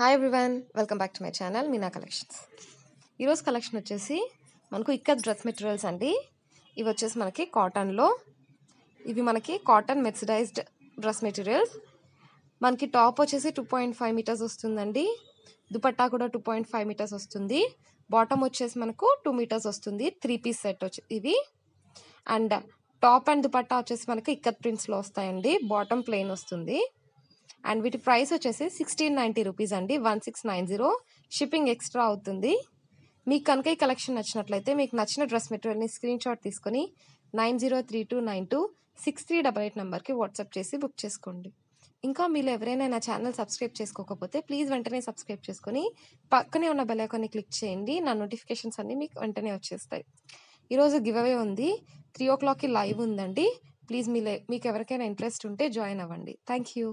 hi everyone welcome back to my channel Meena collections ఈరోజు collection వచ్చేసి మనకు ఇక్కత్ డ్రెస్ మెటీరియల్స్ అండి ఇవి వచ్చేసి మనకి కాటన్లో ఇవి మనకి కాటన్ మెర్సిడైజ్డ్ డ్రెస్ మెటీరియల్స్ మనకి టాప్ వచ్చేసి టూ పాయింట్ ఫైవ్ మీటర్స్ వస్తుందండి దుపట్టా కూడా టూ పాయింట్ ఫైవ్ మీటర్స్ వస్తుంది బాటమ్ వచ్చేసి మనకు టూ మీటర్స్ వస్తుంది త్రీ పీస్ సెట్ వచ్చి ఇవి అండ్ టాప్ అండ్ దుపట్టా వచ్చేసి మనకి ఇక్కత్ ప్రింట్స్లో వస్తాయండి బాటమ్ ప్లెయిన్ వస్తుంది అండ్ వీటి ప్రైస్ వచ్చేసి సిక్స్టీన్ నైంటీ రూపీస్ అండి one six nine zero shipping extra అవుతుంది మీకు కనుక ఈ కలెక్షన్ నచ్చినట్లయితే మీకు నచ్చిన డ్రెస్ మెటీరియల్ని స్క్రీన్ షాట్ తీసుకుని nine zero three two nine two six three double eight నెంబర్కి వాట్సాప్ చేసి బుక్ చేసుకోండి ఇంకా మీరు ఎవరైనా నా ఛానల్ సబ్స్క్రైబ్ చేసుకోకపోతే ప్లీజ్ వెంటనే సబ్స్క్రైబ్ చేసుకొని పక్కనే ఉన్న బెలైకాన్ని క్లిక్ చేయండి నా నోటిఫికేషన్స్ అన్నీ మీకు వెంటనే వచ్చేస్తాయి ఈరోజు గివ్ అవే ఉంది త్రీ ఓ క్లాక్కి లైవ్ ఉందండి ప్లీజ్ మీ మీకు ఎవరికైనా ఇంట్రెస్ట్ ఉంటే జాయిన్ అవ్వండి థ్యాంక్ యూ